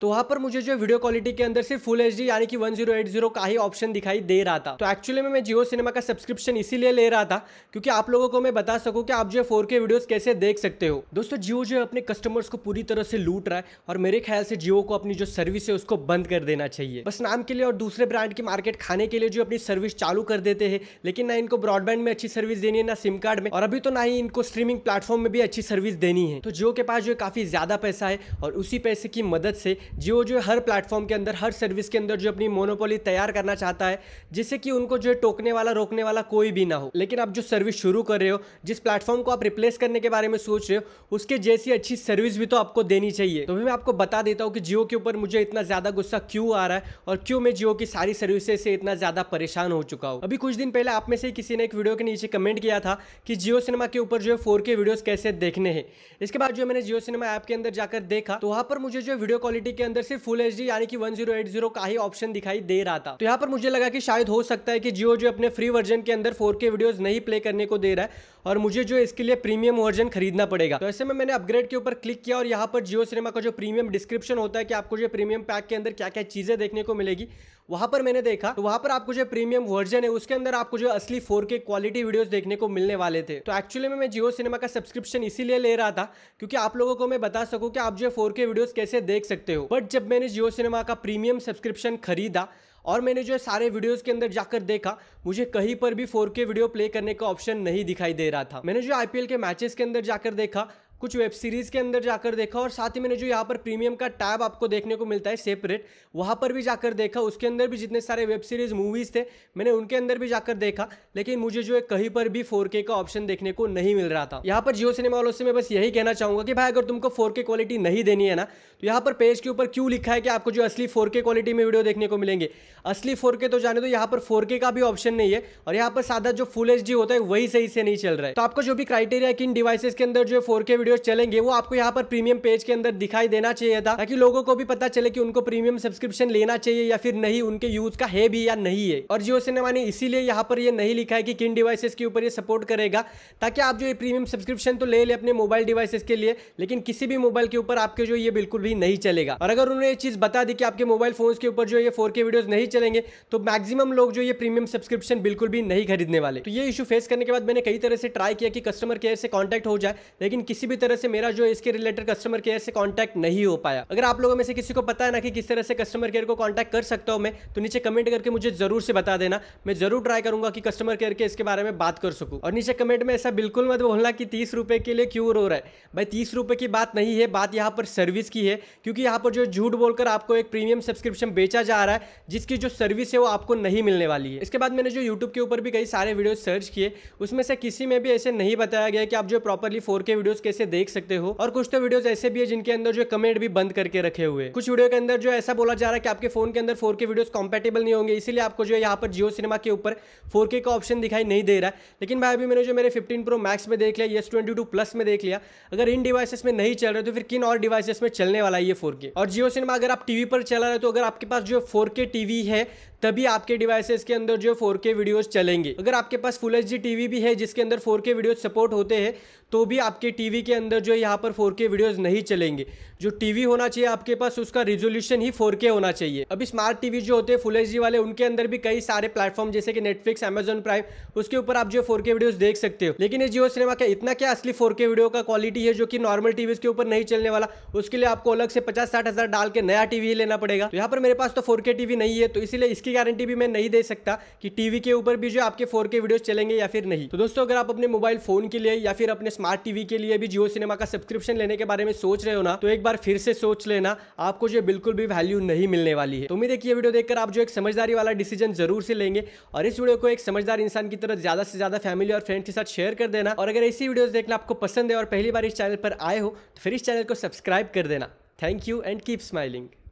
तो वहाँ पर मुझे जो वीडियो क्वालिटी के अंदर से फुल एच यानी कि 1080 का ही ऑप्शन दिखाई दे रहा था तो एक्चुअली में मैं जियो सिनेमा का सब्सक्रिप्शन इसीलिए ले रहा था क्योंकि आप लोगों को मैं बता सकूँ कि आप जो फोर के वीडियोज कैसे देख सकते हो दोस्तों जियो जो है अपने कस्टमर्स को पूरी तरह से लूट रहा है और मेरे ख्याल से जियो को अपनी जो सर्विस है उसको बंद कर देना चाहिए बस नाम के लिए और दूसरे ब्रांड की मार्केट खाने के लिए जो अपनी सर्विस चालू कर देते हैं लेकिन ना इनको ब्रॉडबैंड में अच्छी सर्विस देनी है ना सिम कार्ड में और अभी तो ना ही इनको स्ट्रीमिंग प्लेटफॉर्म में भी अच्छी सर्विस देनी है तो जियो के पास जो काफी ज्यादा पैसा है और उसी पैसे की मदद से जियो जो हर प्लेटफॉर्म के अंदर हर सर्विस के अंदर जो अपनी मोनोपोली तैयार करना चाहता है जिससे कि उनको जो है टोकने वाला रोकने वाला कोई भी ना हो लेकिन आप जो सर्विस शुरू कर रहे हो जिस प्लेटफॉर्म को आप रिप्लेस करने के बारे में सोच रहे हो उसके जैसी अच्छी सर्विस भी तो आपको देनी चाहिए तो मैं आपको बता देता हूँ कि जियो के ऊपर मुझे इतना ज़्यादा गुस्सा क्यों आ रहा है और क्यों मैं जियो की सारी सर्विसेज से इतना ज़्यादा परेशान हो चुका हूँ अभी कुछ दिन पहले आप में से किसी ने एक वीडियो के नीचे कमेंट किया था कि जियो सिनेमा के ऊपर जो है फोर वीडियोज़ कैसे देखने हैं इसके बाद जो मैंने जियो सिनेमा ऐप के अंदर जाकर देखा तो वहाँ पर मुझे जो वीडियो क्वालिटी के अंदर सिर्फ फुल एच यानी कि 1080 का ही ऑप्शन दिखाई दे रहा था तो यहाँ पर मुझे लगा कि शायद हो सकता है कि जियो जो अपने फ्री वर्जन के अंदर फोर के नहीं प्ले करने को दे रहा है और मुझे जो इसके लिए प्रीमियम वर्जन खरीदना पड़ेगा तो ऐसे में मैंने अपग्रेड के ऊपर क्लिक किया और यहाँ पर जियो सिनेमा का जो प्रीमियम डिस्क्रिप्शन होता है कि आपको जो प्रीमियम पैक के अंदर क्या क्या चीज़ें देखने को मिलेगी वहां पर मैंने देखा तो वहाँ पर आपको जो प्रीमियम वर्जन है उसके अंदर आपको जो असली फोर क्वालिटी वीडियो देखने को मिलने वाले थे तो एक्चुअली में मैं जियो सिनेमा का सब्सक्रिप्शन इसीलिए ले रहा था क्योंकि आप लोगों को मैं बता सकूँ कि आप जो फोर वीडियोज़ कैसे देख सकते हो बट जब मैंने जियो सिनेमा का प्रीमियम सब्सक्रिप्शन खरीदा और मैंने जो है सारे वीडियोस के अंदर जाकर देखा मुझे कहीं पर भी 4K वीडियो प्ले करने का ऑप्शन नहीं दिखाई दे रहा था मैंने जो आईपीएल के मैचेस के अंदर जाकर देखा कुछ वेब सीरीज़ के अंदर जाकर देखा और साथ ही मैंने जो यहाँ पर प्रीमियम का टैब आपको देखने को मिलता है सेपरेट वहाँ पर भी जाकर देखा उसके अंदर भी जितने सारे वेब सीरीज़ मूवीज़ थे मैंने उनके अंदर भी जाकर देखा लेकिन मुझे जो है कहीं पर भी फोर का ऑप्शन देखने को नहीं मिल रहा था यहाँ पर जियो सिनेमा वालों से मैं बस यही कहना चाहूँगा कि भाई अगर तुमको फोर क्वालिटी नहीं देनी है ना तो यहाँ पर पेज के ऊपर क्यों लिखा है कि आपको जो असली फोर क्वालिटी में वीडियो देखने को मिलेंगे असली फोर तो जाने दो यहाँ पर फोर का भी ऑप्शन नहीं है और यहाँ पर सादा जो फुल एच होता है वही सही से नहीं चल रहा है तो आपको जो भी क्राइटेरिया किन डिवाइसेज इन डिवाइसेस के अंदर जो है फोर वीडियोस चलेंगे वो आपको यहाँ पर प्रीमियम पेज के अंदर दिखाई देना चाहिए था ताकि लोगों को भी पता चले कि उनको प्रीमियम सब्सक्रिप्शन लेना चाहिए या फिर नहीं उनके यूज का है भी या नहीं है और जियो सिनेमा ने इसीलिए यहाँ पर ये नहीं लिखा है कि किन डिवाइसेस के ऊपर ये सपोर्ट करेगा ताकि आप जो ये प्रीमियम सब्सक्रिप्शन तो ले ले अपने मोबाइल डिवाइसेस के लिए लेकिन किसी भी मोबाइल के ऊपर आपके जो ये बिल्कुल भी नहीं चलेगा और अगर उन्होंने ये चीज़ बता दी कि आपके मोबाइल फोन के ऊपर जो ये फोर के नहीं चलेंगे तो मैक्सिमम लोग जो ये प्रीमियम सब्सक्रिप्शन बिल्कुल भी नहीं खरीदने वाले तो ये इशू फेस करने के बाद मैंने कई तरह से ट्राई किया कि कस्टमर केयर से कॉन्टैक्ट हो जाए लेकिन किसी तरह से मेरा जो इसके रिलेटेड कस्टमर केयर से कॉन्टेक्ट नहीं हो पाया अगर आप लोगों में से किसी को पता है ना कि किस तरह से कस्टमर केयर को कॉन्टैक्ट कर सकता हूं मैं तो नीचे कमेंट करके मुझे जरूर से बता देना मैं जरूर ट्राई करूंगा कि कस्टमर केयर के इसके बारे में बात कर सकूँ और नीचे कमेंट में ऐसा बिल्कुल मत बोलना कि तीस के लिए क्यों रो रहा है भाई तीस की बात नहीं है बात यहाँ पर सर्विस की है क्योंकि यहाँ पर जो झूठ बोलकर आपको एक प्रीमियम सब्सक्रिप्शन बेचा जा रहा है जिसकी जो सर्विस है वो आपको नहीं मिलने वाली है इसके बाद मैंने जो यूट्यूब के ऊपर भी कई सारे वीडियो सर्च किए उसमें से किसी में भी ऐसे नहीं बताया गया कि आप जो प्रॉपरली फोर के वीडियो कैसे देख सकते हो और कुछ तो वीडियो ऐसे भी है जिनके अंदर जो कमेंट भी बंद करके रखे हुए कुछ वीडियो के अंदर जो ऐसा बोला जा रहा है कि आपके फोन के अंदर फोर के वीडियोज कॉम्पेटेबल नहीं होंगे इसलिए आपको जो है यहाँ पर जियो सिनेमा के ऊपर फोर का ऑप्शन दिखाई नहीं दे रहा लेकिन भाई अभी मैंने जो मेरे फिफ्टीन प्रो मैक्स में देख लिया ये ट्वेंटी प्लस में देख लिया अगर इन डिवाइसेस में नहीं चल रहे तो फिर किन और डिवाइसेस में चलने वाला है ये फोर और जियो सिनेमा अगर आप टीवी पर चला रहे हो तो अगर आपके पास जो फोर टीवी है तभी आपके डिवाइसेस के अंदर जो है फोर के वीडियोज चलेंगे अगर आपके पास फुल एच टीवी भी है जिसके अंदर फोर के सपोर्ट होते हैं तो भी आपके टीवी के अंदर जो है यहाँ पर फोर के वीडियोज नहीं चलेंगे जो टीवी होना चाहिए आपके पास उसका रिजोल्यूशन ही फोर के होना चाहिए अभी स्मार्ट टीवी जो होते हैं फुल एच वाले उनके अंदर भी कई सारे प्लेटफॉर्म जैसे कि नेटफ्लिक्स एमेजन प्राइम उसके ऊपर आप जो फोर के देख सकते हो लेकिन ये जियो सिनेमा का इतना क्या असली फोर के वीडियो का क्वालिटी है जो कि नॉर्मल टीवी के ऊपर नहीं चलने वाला उसके लिए आपको अलग से पचास साठ हजार डाल के नया टीवी लेना पड़ेगा तो यहाँ पर मेरे पास तो फोर टीवी नहीं है तो इसीलिए इसके इसकी गारंटी भी मैं नहीं दे सकता कि टीवी के ऊपर भी जो आपके फोर के वीडियो चलेंगे या फिर नहीं तो दोस्तों अगर आप अपने मोबाइल फोन के लिए या फिर अपने स्मार्ट टीवी के लिए भी जियो सिनेमा का सब्सक्रिप्शन लेने के बारे में सोच रहे हो ना तो एक बार फिर से सोच लेना आपको जो बिल्कुल भी वैल्यू नहीं मिलने वाली है तो उम्मीद है कि ये वीडियो देखकर आप जो एक समझदारी वाला डिसीजन जरूर से लेंगे और इस वीडियो को एक समझदार इंसान की तरह ज्यादा से ज्यादा फैमिली और फ्रेंड के साथ शेयर कर देना और अगर ऐसी वीडियो देखना आपको पसंद है और पहली बार इस चैनल पर आए हो तो फिर इस चैनल को सब्सक्राइब कर देना thank you and keep smiling